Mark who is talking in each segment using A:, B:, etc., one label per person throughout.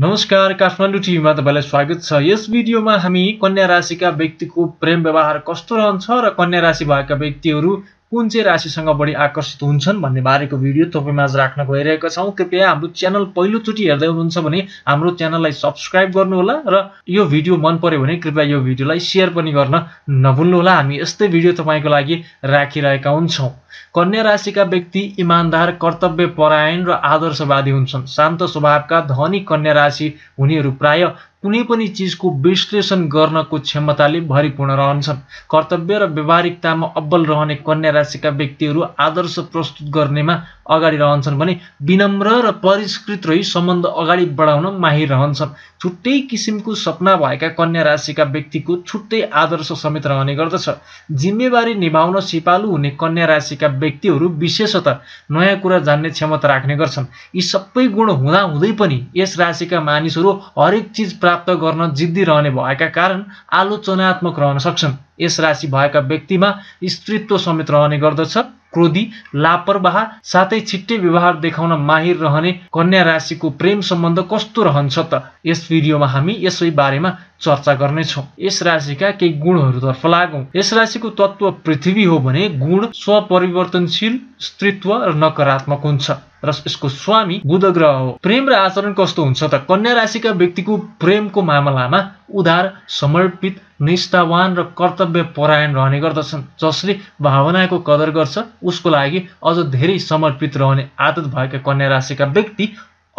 A: नमस्कार काठमाडौँ टिभीमा तपाईँलाई स्वागत छ यस भिडियोमा हामी कन्या राशिका व्यक्तिको प्रेम व्यवहार कस्तो रहन्छ र कन्या राशि भएका व्यक्तिहरू कुन चाहिँ राशिसँग बढी आकर्षित हुन्छन् भन्ने बारेको भिडियो तपाईँ राख्न गइरहेका छौँ कृपया हाम्रो च्यानल पहिलोचोटि हेर्दै हुनुहुन्छ भने हाम्रो च्यानललाई सब्सक्राइब गर्नुहोला र यो भिडियो मन पऱ्यो भने कृपया यो भिडियोलाई सेयर पनि गर्न नभुल्नुहोला हामी यस्तै भिडियो तपाईँको लागि राखिरहेका हुन्छौँ कन्या राशिका व्यक्ति इमान्दार कर्तव्य परायण र आदर्शवादी हुन्छन् शान्त स्वभावका धनी कन्या राशि हुनेहरू प्राय कुनै पनि चिजको विश्लेषण गर्नको क्षमताले भरिपूर्ण रहन्छन् कर्तव्य र व्यवहारिकतामा अब्बल रहने कन्या राशिका व्यक्तिहरू आदर्श प्रस्तुत गर्नेमा अगाडि रहन्छन् भने विनम्र र परिष्कृत रही सम्बन्ध अगाडि बढाउन माहिर रहन्छन् छुट्टै किसिमको सपना भएका कन्या राशिका व्यक्तिको छुट्टै आदर्श समेत रहने गर्दछ जिम्मेवारी निभाउन सिपालु हुने कन्या राशिका व्यक्तिहरू विशेषतः नयाँ कुरा जान्ने क्षमता राख्ने गर्छन् यी सबै गुण हुँदाहुँदै पनि यस राशिका मानिसहरू हरेक चिज प्राप्त गर्न जिद्दी रहने भएका कारण आलोचनात्मक रहन सक्छन् यस राशि भएका व्यक्तिमा स्त्रीत्व समेत रहने गर्दछ क्रोधी लापरवाह साथै छिट्टै व्यवहार देखाउन माहिर रहने कन्या राशिको प्रेम सम्बन्ध कस्तो रहन्छ त यस भिडियोमा हामी यसै बारेमा चर्चा गर्नेछौँ यस राशिका केही गुणहरूतर्फ लागौँ यस राशिको तत्त्व पृथ्वी हो भने गुण स्वपरिवर्तनशील स्त्रीत्व र नकारात्मक हुन्छ र यसको स्वामी बुध ग्रह हो प्रेम र आचरण कस्तो हुन्छ त कन्या राशिका व्यक्तिको प्रेमको मामलामा उधार समर्पित निष्ठावान र कर्तव्य परायण रहने गर्दछन् जसले भावनाको कदर गर्छ उसको लागि अझ धेरै समर्पित रहने आदत भएका कन्या राशिका व्यक्ति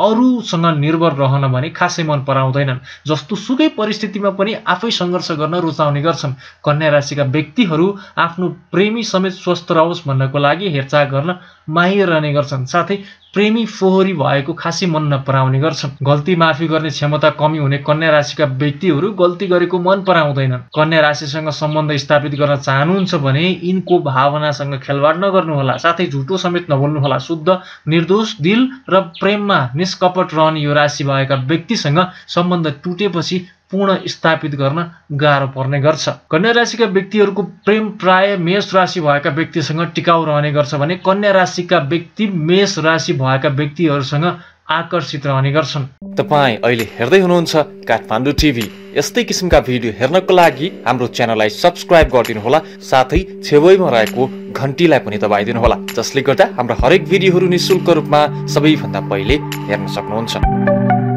A: अरूसँग निर्भर रहन भने खासै मन पराउँदैनन् जस्तो सुकै परिस्थितिमा पनि आफै सङ्घर्ष गर्न रुचाउने गर्छन् कन्या राशिका व्यक्तिहरू आफ्नो प्रेमी समेत स्वस्थ रहोस् भन्नको लागि हेरचाह गर्न माहिर रहने गर्छन् साथै प्रेमी फोहोरी भएको खासै मन नपराउने गर्छन् गल्ती माफी गर्ने क्षमता कमी हुने कन्या राशिका व्यक्तिहरू गल्ती गरेको मन पराउँदैनन् कन्या राशिसँग सम्बन्ध स्थापित गर्न चाहनुहुन्छ भने यिनको भावनासँग खेलवाड नगर्नुहोला साथै झुटो समेत नबोल्नुहोला शुद्ध निर्दोष दिल र प्रेममा निष्कपट रहने यो राशि भएका व्यक्तिसँग सम्बन्ध टुटेपछि स्थापित गर्न गाह्रो पर्ने गर्छ कन्या राशिका व्यक्तिहरूको प्रेम प्राय मेष राशि भएका व्यक्तिसँग टिकाउ रहने गर्छ भने कन्या राशिका व्यक्ति मेष राशि भएका व्यक्तिहरूसँग आकर्षित रहने गर्छन् तपाईँ अहिले हेर्दै हुनुहुन्छ काठमाडौँ टिभी यस्तै किसिमका भिडियो हेर्नको लागि हाम्रो च्यानललाई सब्सक्राइब गरिदिनुहोला साथै छेवैमा रहेको घन्टीलाई पनि होला जसले गर्दा हाम्रो हरेक भिडियोहरू नि शुल्क रूपमा सबैभन्दा पहिले हेर्न सक्नुहुन्छ